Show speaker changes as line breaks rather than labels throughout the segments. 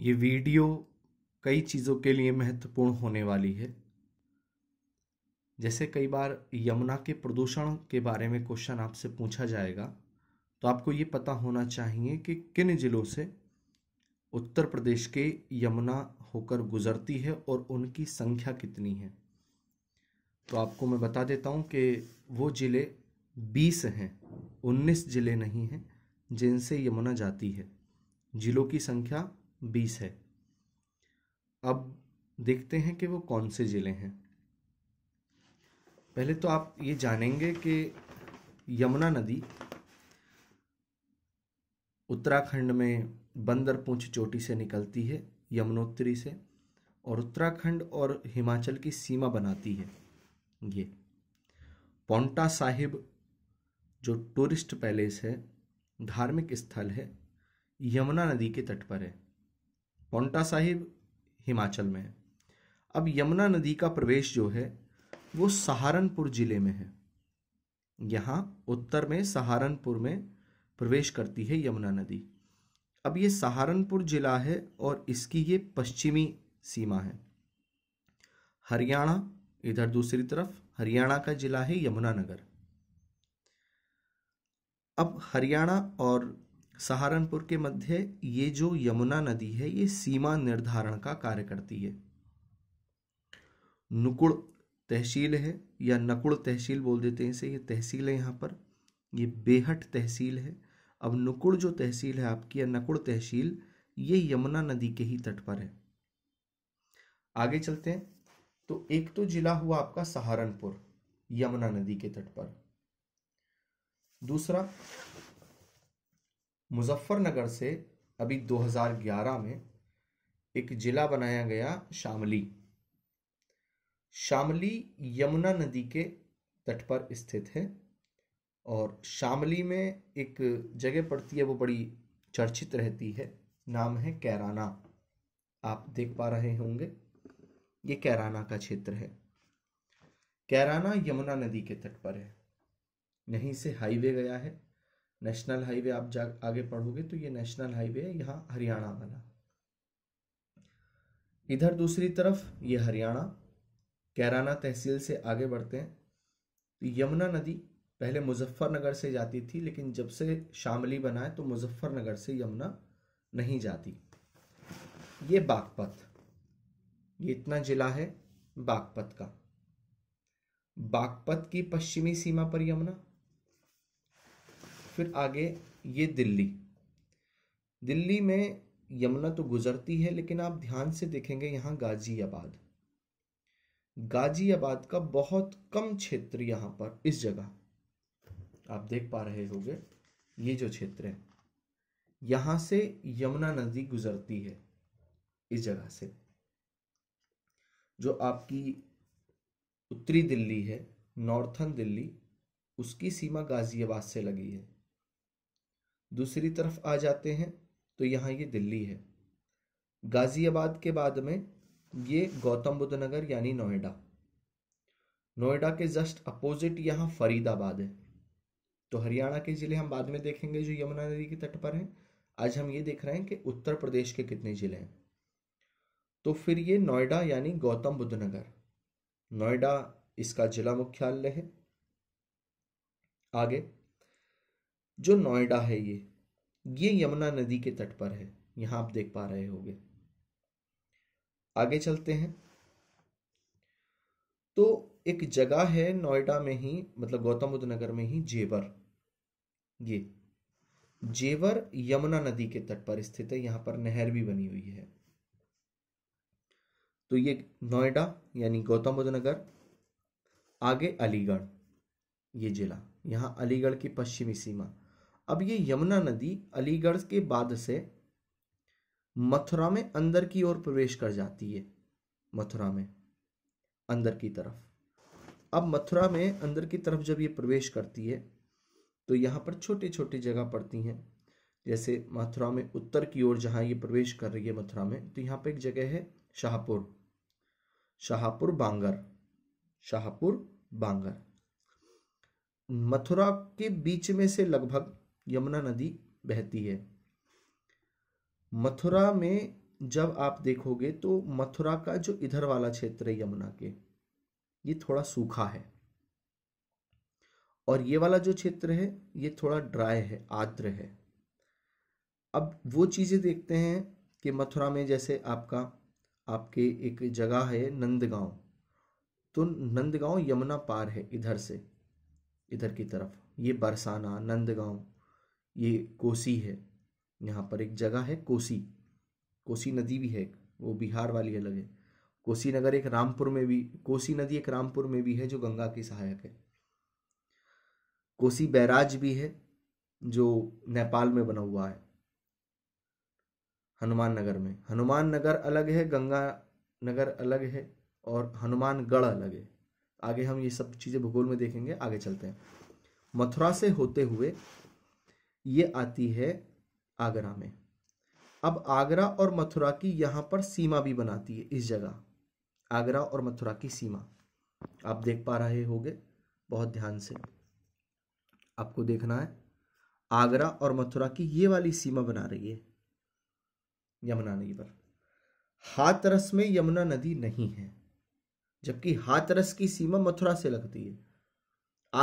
ये वीडियो कई चीज़ों के लिए महत्वपूर्ण होने वाली है जैसे कई बार यमुना के प्रदूषण के बारे में क्वेश्चन आपसे पूछा जाएगा तो आपको ये पता होना चाहिए कि किन ज़िलों से उत्तर प्रदेश के यमुना होकर गुजरती है और उनकी संख्या कितनी है तो आपको मैं बता देता हूँ कि वो ज़िले बीस हैं उन्नीस ज़िले नहीं हैं जिनसे यमुना जाती है ज़िलों की संख्या बीस है अब देखते हैं कि वो कौन से ज़िले हैं पहले तो आप ये जानेंगे कि यमुना नदी उत्तराखंड में पूछ चोटी से निकलती है यमुनोत्री से और उत्तराखंड और हिमाचल की सीमा बनाती है ये पोंटा साहिब जो टूरिस्ट पैलेस है धार्मिक स्थल है यमुना नदी के तट पर है पौंटा साहिब हिमाचल में है अब यमुना नदी का प्रवेश जो है वो सहारनपुर जिले में है यहाँ उत्तर में सहारनपुर में प्रवेश करती है यमुना नदी अब ये सहारनपुर जिला है और इसकी ये पश्चिमी सीमा है हरियाणा इधर दूसरी तरफ हरियाणा का जिला है यमुनानगर अब हरियाणा और सहारनपुर के मध्य ये जो यमुना नदी है ये सीमा निर्धारण का कार्य करती है नुकुड़ तहसील है या नकुड़ तहसील बोल देते हैं इसे ये तहसील है यहाँ पर ये बेहट तहसील है अब नुकुड़ जो तहसील है आपकी या नकुड़ तहसील ये यमुना नदी के ही तट पर है आगे चलते हैं तो एक तो जिला हुआ आपका सहारनपुर यमुना नदी के तट पर दूसरा मुजफ्फरनगर से अभी 2011 में एक जिला बनाया गया शामली शामली यमुना नदी के तट पर स्थित है और शामली में एक जगह पड़ती है वो बड़ी चर्चित रहती है नाम है कैराना आप देख पा रहे होंगे ये कैराना का क्षेत्र है कैराना यमुना नदी के तट पर है यहीं से हाईवे गया है नेशनल हाईवे आप जा आगे पढ़ोगे तो ये नेशनल हाईवे है यहाँ हरियाणा वाला इधर दूसरी तरफ ये हरियाणा कैराना तहसील से आगे बढ़ते हैं तो यमुना नदी पहले मुजफ्फरनगर से जाती थी लेकिन जब से शामली बना है तो मुजफ्फरनगर से यमुना नहीं जाती ये बागपत ये इतना जिला है बागपत का बागपत की पश्चिमी सीमा पर यमुना फिर आगे ये दिल्ली दिल्ली में यमुना तो गुजरती है लेकिन आप ध्यान से देखेंगे यहाँ गाजियाबाद गाजियाबाद का बहुत कम क्षेत्र यहाँ पर इस जगह आप देख पा रहे होंगे ये जो क्षेत्र है यहाँ से यमुना नदी गुजरती है इस जगह से जो आपकी उत्तरी दिल्ली है नॉर्थन दिल्ली उसकी सीमा गाजियाबाद से लगी है दूसरी तरफ आ जाते हैं तो यहाँ ये दिल्ली है गाज़ियाबाद के बाद में ये गौतम बुद्ध नगर यानी नोएडा नोएडा के जस्ट अपोजिट यहाँ फरीदाबाद है तो हरियाणा के ज़िले हम बाद में देखेंगे जो यमुना नदी के तट पर हैं आज हम ये देख रहे हैं कि उत्तर प्रदेश के कितने ज़िले हैं तो फिर ये नोएडा यानी गौतम बुद्ध नगर नोएडा इसका जिला मुख्यालय है आगे जो नोएडा है ये ये यमुना नदी के तट पर है यहां आप देख पा रहे होंगे आगे चलते हैं तो एक जगह है नोएडा में ही मतलब गौतम बुद्ध नगर में ही जेवर ये जेवर यमुना नदी के तट पर स्थित है यहाँ पर नहर भी बनी हुई है तो ये नोएडा यानी गौतम बुद्ध नगर आगे अलीगढ़ ये जिला यहां अलीगढ़ की पश्चिमी सीमा अब ये यमुना नदी अलीगढ़ के बाद से मथुरा में अंदर की ओर प्रवेश कर जाती है मथुरा में अंदर की तरफ अब मथुरा में अंदर की तरफ जब ये प्रवेश करती है तो यहाँ पर छोटी छोटी जगह पड़ती हैं जैसे मथुरा में उत्तर की ओर जहाँ ये प्रवेश कर रही है मथुरा में तो यहाँ पर एक जगह है शाहपुर शाहपुर बांगर शाहपुर बांगर मथुरा के बीच में से लगभग यमुना नदी बहती है मथुरा में जब आप देखोगे तो मथुरा का जो इधर वाला क्षेत्र है यमुना के ये थोड़ा सूखा है और ये वाला जो क्षेत्र है ये थोड़ा ड्राई है आर्द्र है अब वो चीज़ें देखते हैं कि मथुरा में जैसे आपका आपके एक जगह है नंदगांव तो नंदगांव यमुना पार है इधर से इधर की तरफ ये बरसाना नंदगांव ये कोसी है यहाँ पर एक जगह है कोसी कोसी नदी भी है वो बिहार वाली अलग है कोसी नगर एक रामपुर में भी कोसी नदी एक रामपुर में भी है जो गंगा की सहायक है कोसी बैराज भी है जो नेपाल में बना हुआ है हनुमान नगर में हनुमान नगर अलग है गंगा नगर अलग है और हनुमानगढ़ अलग है आगे हम ये सब चीज़ें भूगोल में देखेंगे आगे चलते हैं मथुरा से होते हुए ये आती है आगरा में अब आगरा और मथुरा की यहाँ पर सीमा भी बनाती है इस जगह आगरा और मथुरा की सीमा आप देख पा रहे हो बहुत ध्यान से आपको देखना है आगरा और मथुरा की ये वाली सीमा बना रही है यमुना नदी पर हाथरस में यमुना नदी नहीं है जबकि हाथरस की सीमा मथुरा से लगती है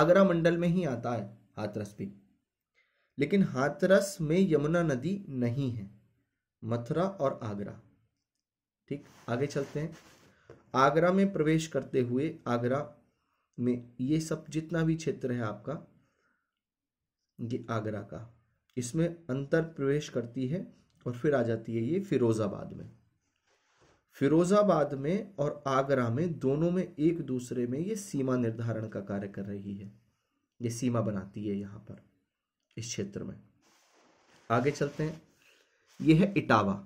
आगरा मंडल में ही आता है हाथरस भी लेकिन हाथरस में यमुना नदी नहीं है मथुरा और आगरा ठीक आगे चलते हैं आगरा में प्रवेश करते हुए आगरा में ये सब जितना भी क्षेत्र है आपका ये आगरा का इसमें अंतर प्रवेश करती है और फिर आ जाती है ये फिरोजाबाद में फिरोजाबाद में और आगरा में दोनों में एक दूसरे में ये सीमा निर्धारण का कार्य कर रही है ये सीमा बनाती है यहाँ पर इस क्षेत्र में आगे चलते हैं यह है इटावा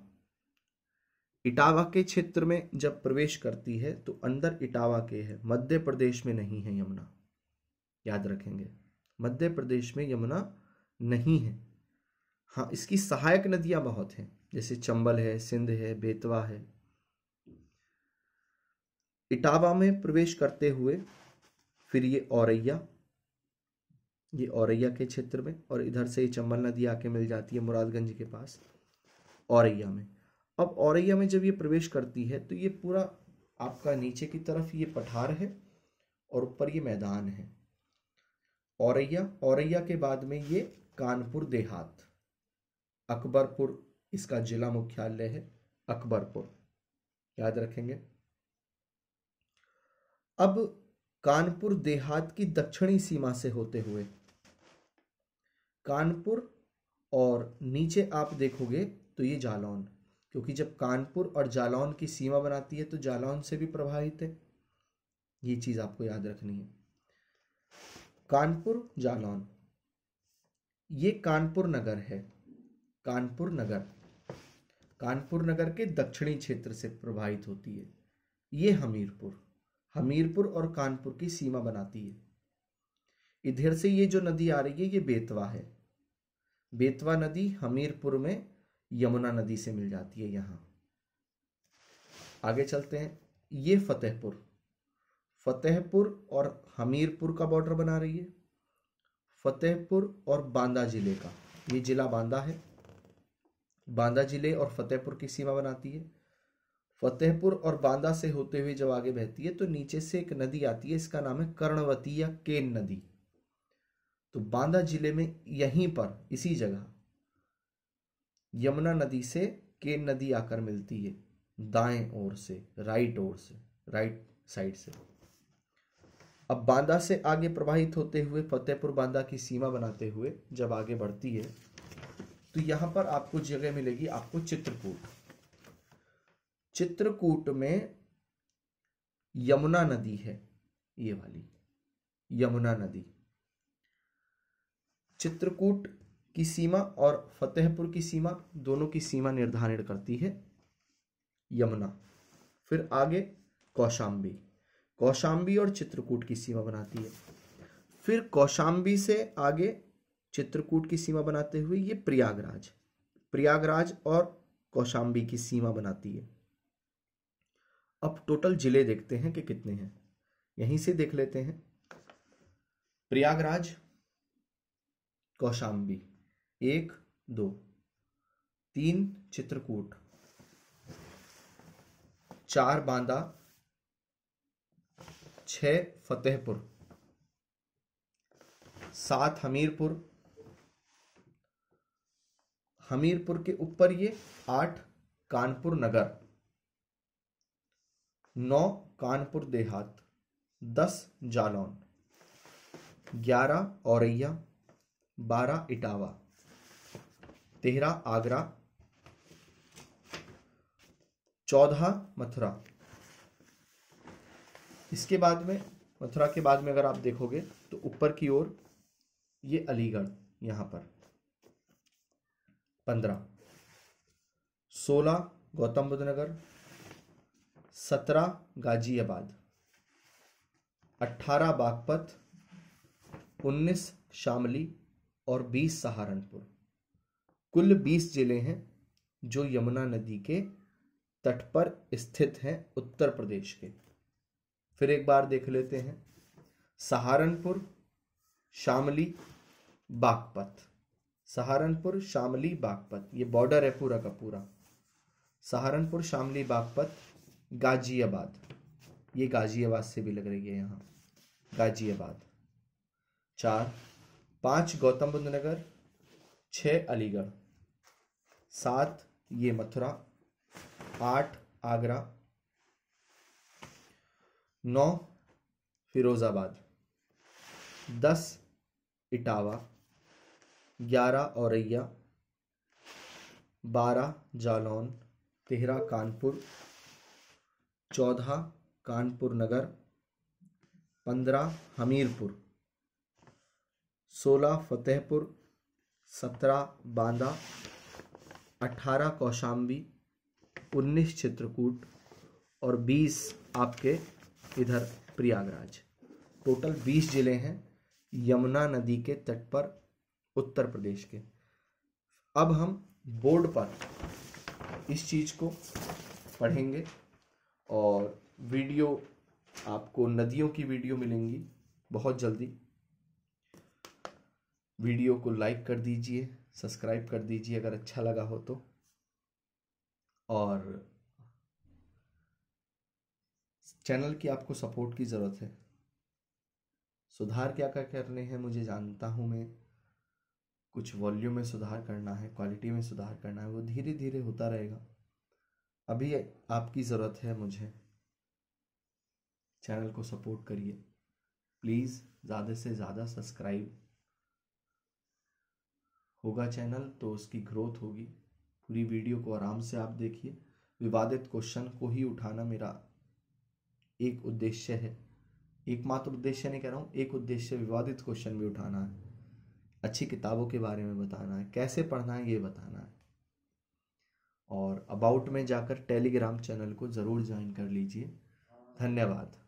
इटावा के क्षेत्र में जब प्रवेश करती है तो अंदर इटावा के है मध्य प्रदेश में नहीं है यमुना याद रखेंगे मध्य प्रदेश में यमुना नहीं है हाँ इसकी सहायक नदियां बहुत हैं जैसे चंबल है सिंध है बेतवा है इटावा में प्रवेश करते हुए फिर ये औरैया ये औरैया के क्षेत्र में और इधर से ये चंबल नदी आके मिल जाती है मुरादगंज के पास औरैया में अब औरैया में जब ये प्रवेश करती है तो ये पूरा आपका नीचे की तरफ ये पठार है और ऊपर ये मैदान है औरैया औरैया के बाद में ये कानपुर देहात अकबरपुर इसका जिला मुख्यालय है अकबरपुर याद रखेंगे अब कानपुर देहात की दक्षिणी सीमा से होते हुए कानपुर और नीचे आप देखोगे तो ये जालौन क्योंकि जब कानपुर और जालौन की सीमा बनाती है तो जालौन से भी प्रभावित है ये चीज़ आपको याद रखनी है कानपुर जालौन ये कानपुर नगर है कानपुर नगर कानपुर नगर के दक्षिणी क्षेत्र से प्रभावित होती है ये हमीरपुर हमीरपुर और कानपुर की सीमा बनाती है इधर से ये जो नदी आ रही है ये बेतवा है बेतवा नदी हमीरपुर में यमुना नदी से मिल जाती है यहाँ आगे चलते हैं ये फतेहपुर फतेहपुर और हमीरपुर का बॉर्डर बना रही है फतेहपुर और बांदा जिले का ये जिला बांदा है बांदा जिले और फतेहपुर की सीमा बनाती है फतेहपुर और बांदा से होते हुए जब आगे बहती है तो नीचे से एक नदी आती है इसका नाम है कर्णवती या केन नदी तो बांदा जिले में यहीं पर इसी जगह यमुना नदी से केन नदी आकर मिलती है दाएं ओर से राइट ओर से राइट साइड से अब बांदा से आगे प्रवाहित होते हुए फतेहपुर बांदा की सीमा बनाते हुए जब आगे बढ़ती है तो यहां पर आपको जगह मिलेगी आपको चित्रकूट चित्रकूट में यमुना नदी है ये वाली यमुना नदी चित्रकूट की सीमा और फतेहपुर की सीमा दोनों की सीमा निर्धारित करती है यमुना फिर आगे कौशाम्बी कौशाम्बी और चित्रकूट की सीमा बनाती है फिर कौशाम्बी से आगे चित्रकूट की सीमा बनाते हुए ये प्रयागराज प्रयागराज और कौशाम्बी की सीमा बनाती है अब टोटल जिले देखते हैं कि कितने हैं यहीं से देख लेते हैं प्रयागराज कौशाम्बी एक दो तीन चित्रकूट चार बांदा छ फतेहपुर सात हमीरपुर हमीरपुर के ऊपर ये आठ कानपुर नगर नौ कानपुर देहात दस जालौन ग्यारह औरैया बारह इटावा तेरह आगरा चौदह मथुरा इसके बाद में मथुरा के बाद में अगर आप देखोगे तो ऊपर की ओर ये अलीगढ़ यहां पर पंद्रह सोलह गौतम बुद्ध नगर सत्रह गाजियाबाद अठारह बागपत उन्नीस शामली और 20 सहारनपुर कुल 20 जिले हैं जो यमुना नदी के तट पर स्थित हैं उत्तर प्रदेश के फिर एक बार देख लेते हैं सहारनपुर शामली बागपत सहारनपुर शामली बागपत ये बॉर्डर है पूरा का पूरा सहारनपुर शामली बागपत गाजियाबाद ये गाजियाबाद से भी लग रही है यहाँ गाजियाबाद चार पाँच गौतम बुद्ध नगर छः अलीगढ़ सात ये मथुरा आठ आगरा नौ फिरोज़ाबाद दस इटावा ग्यारह औरैया बारह जालौन तेरह कानपुर चौदह कानपुर नगर पंद्रह हमीरपुर सोलह फतेहपुर सत्रह बांदा अठारह कौशाम्बी उन्नीस चित्रकूट और बीस आपके इधर प्रयागराज टोटल बीस जिले हैं यमुना नदी के तट पर उत्तर प्रदेश के अब हम बोर्ड पर इस चीज़ को पढ़ेंगे और वीडियो आपको नदियों की वीडियो मिलेंगी बहुत जल्दी वीडियो को लाइक कर दीजिए सब्सक्राइब कर दीजिए अगर अच्छा लगा हो तो और चैनल की आपको सपोर्ट की ज़रूरत है सुधार क्या क्या करने हैं मुझे जानता हूँ मैं कुछ वॉल्यूम में सुधार करना है क्वालिटी में सुधार करना है वो धीरे धीरे होता रहेगा अभी आपकी ज़रूरत है मुझे चैनल को सपोर्ट करिए प्लीज़ ज़्यादा से ज़्यादा सब्सक्राइब होगा चैनल तो उसकी ग्रोथ होगी पूरी वीडियो को आराम से आप देखिए विवादित क्वेश्चन को ही उठाना मेरा एक उद्देश्य है एकमात्र उद्देश्य नहीं कह रहा हूँ एक उद्देश्य विवादित क्वेश्चन भी उठाना है अच्छी किताबों के बारे में बताना है कैसे पढ़ना है ये बताना है और अबाउट में जाकर टेलीग्राम चैनल को ज़रूर ज्वाइन कर लीजिए धन्यवाद